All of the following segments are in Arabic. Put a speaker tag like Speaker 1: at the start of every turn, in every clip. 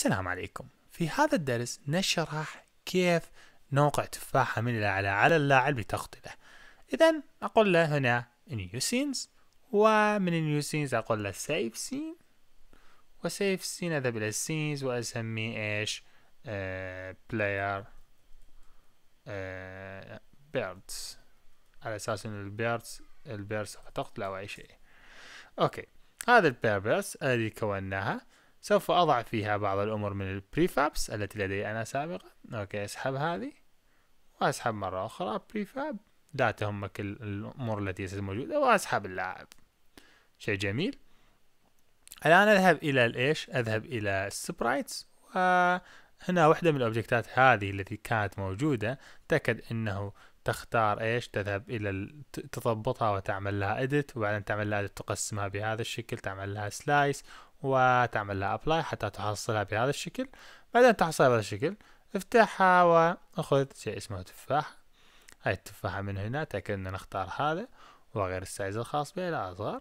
Speaker 1: السلام عليكم في هذا الدرس نشرح كيف نوقع تفاحة من الأعلى على اللاعب لتقتله إذا أقول له هنا new scenes ومن new scenes أقول له save scene وسيف سين أذهب إلى scenes وأسميه إيش آه player آه birds على أساس أن البيردز البيردز سوف تقتله أو أي شيء أوكي هذا البيردز الذي كوناها سوف أضع فيها بعض الأمور من البريفابس التي لدي أنا سابقا أوكي أسحب هذه وأسحب مرة أخرى بريفاب لا تهمك الأمور التي ليست موجودة وأسحب اللاعب شيء جميل الآن أذهب إلى الإيش أذهب إلى السبرايتس وهنا واحدة من الأوبجكتات هذه التي كانت موجودة تأكد أنه تختار ايش تذهب الى تضبطها وتعمل لها ادت وبعدين تعمل لها edit تقسمها بهذا الشكل تعمل لها سلايس وتعمل لها ابلاي حتى تحصلها بهذا الشكل بعدين تحصلها بهذا الشكل افتحها واخذ شيء اسمه تفاحة هاي التفاحة من هنا تأكد ان نختار هذا وغير السايز الخاص بها الى اصغر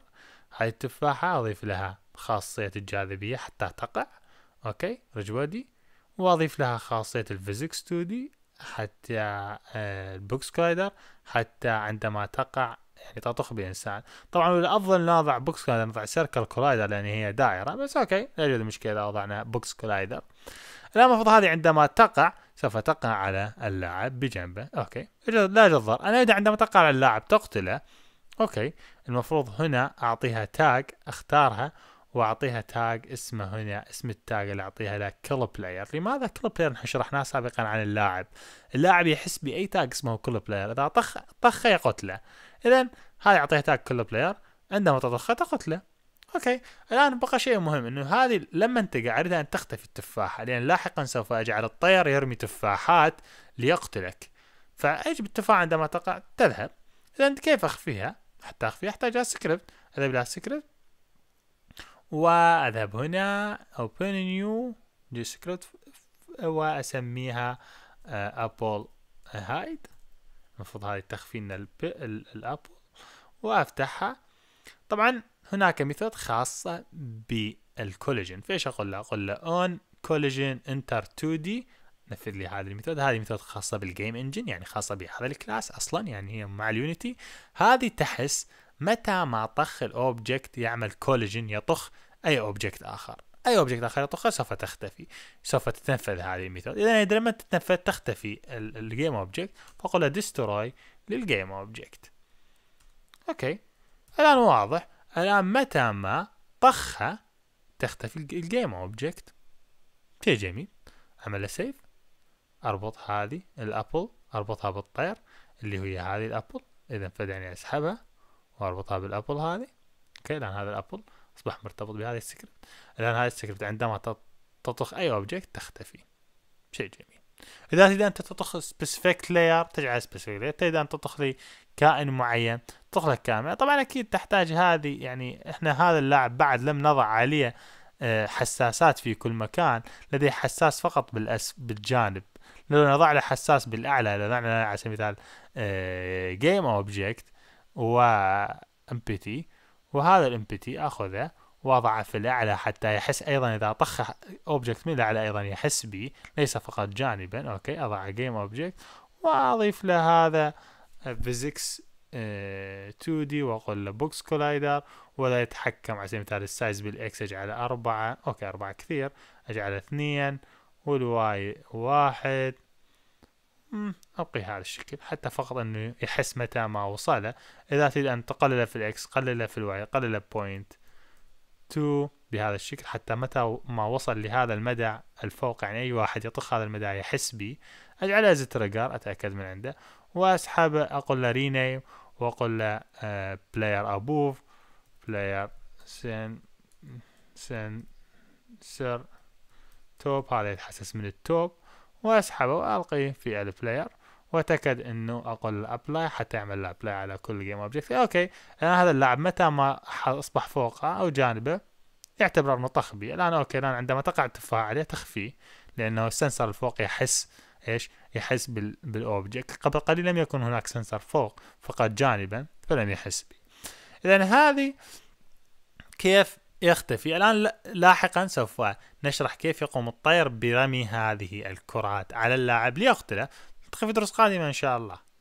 Speaker 1: هاي التفاحة اضيف لها خاصية الجاذبية حتى تقع اوكي رجودي واضيف لها خاصية الفيزيكس 2 حتى آه، البوكس كلايدر حتى عندما تقع يعني تعطخ بانسان الساعة طبعا الافضل نضع بوكس كولايدر نضع سيركل كولايدر لان هي دائرة بس اوكي لا يوجد مشكلة اذا وضعنا بوكس كولايدر الان المفروض هذه عندما تقع سوف تقع على اللاعب بجنبه اوكي لا يوجد انا اذا عندما تقع على اللاعب تقتله اوكي المفروض هنا اعطيها تاج اختارها واعطيها تاج اسمه هنا اسم التاج اللي اعطيها له كل بلاير لماذا كل بلاير نحن شرحناه سابقا عن اللاعب اللاعب يحس باي تاج اسمه كل بلاير اذا طخ طخه يقتله اذا اعطيها تاك كل بلاير عندما تضخته قتله اوكي الان بقى شيء مهم انه هذه لما تقع اريدها ان تختفي التفاحه لان لاحقا سوف اجعل الطير يرمي تفاحات ليقتلك فيجب التفاحه عندما تقع تذهب اذا كيف اخفيها حتى اخفيها احتاج الى سكريبت اذهب الى سكريبت واذهب هنا اوبن نيو دي سكريبت واسميها آه، ابل هايد المفروض هذه لنا الابل وافتحها طبعا هناك ميثود خاصة بالكولاجين فايش اقول له اقول له اون كولاجين انتر 2 دي نفذ لي هذه الميثود هذه ميثود خاصة بالجيم انجن يعني خاصة بهذا الكلاس اصلا يعني هي مع اليونيتي هذه تحس متى ما طخ الاوبجكت يعمل كولاجين يطخ اي اوبجكت اخر اي اوبجكت اخر يطرقه سوف تختفي سوف تتنفذ هذه الميثود اذا اذا لم تتنفذ تختفي الجيم اوبجكت فقل ديستروي للجيم اوبجكت اوكي الان واضح الان متى ما طخها تختفي الجيم اوبجكت شيء جميل اعمل له سيف اربط هذه الابل اربطها بالطير اللي هي هذه الابل اذا فدعني اسحبها واربطها بالابل هذه اوكي الان هذا الابل أصبح مرتبط بهذه السكريبت الآن هذه السكريبت عندما تطخ أي أوبجكت تختفي شيء جميل إذا إذا أنت تطخ سبيسيفيك لاير تجعل سبيسيفيك لاير إذا أنت تطخ لي كائن معين تطخ لك كامل طبعا أكيد تحتاج هذه يعني إحنا هذا اللاعب بعد لم نضع عليه آه، حساسات في كل مكان لديه حساس فقط بالأس بالجانب لو نضع له حساس بالاعلى لو نضع على سبيل المثال جيم آه، اوبجكت و ام بي تي وهذا الامبتي اخذه واضعه في الاعلى حتى يحس ايضا اذا طخ اوبجكت من الاعلى ايضا يحس به ليس فقط جانبا اوكي اضع جيم اوبجكت واضيف له هذا فيزكس 2 دي واقول له بوكس كولايدر ولا يتحكم على سبيل المثال السايز بالاكس اجعله أربعة اوكي أربعة كثير اجعله اثنين والواي واحد أبقيها على الشكل حتى فقط أنه يحس متى ما وصله إذا تريد أن تقلله في الإكس قلله في الواي قلله بوينت 2 بهذا الشكل حتى متى ما وصل لهذا المدى الفوق يعني أي واحد يطخ هذا المدى يحس بي أجعله زي تريجر أتأكد من عنده وأسحبه أقول له رينيم وأقول له بلاير أبوف بلاير سن سن سر توب هذا يتحسس من التوب واسحبه والقيه في البلاير واتاكد انه اقول الابلاي حتعمل الابلاي على كل جيم اوبجكت اوكي الان هذا اللاعب متى ما اصبح فوقه او جانبه يعتبر انه تخبي الان اوكي الان عندما تقع التفاحه عليه تخفيه لانه السنسر الفوق يحس ايش يحس بال... بالاوبجكت قبل قليل لم يكن هناك سنسر فوق فقط جانبا فلم يحس به اذا هذه كيف يختفي الآن لاحقا سوف نشرح كيف يقوم الطير برمي هذه الكرات على اللاعب ليقتله في دروس قادمة إن شاء الله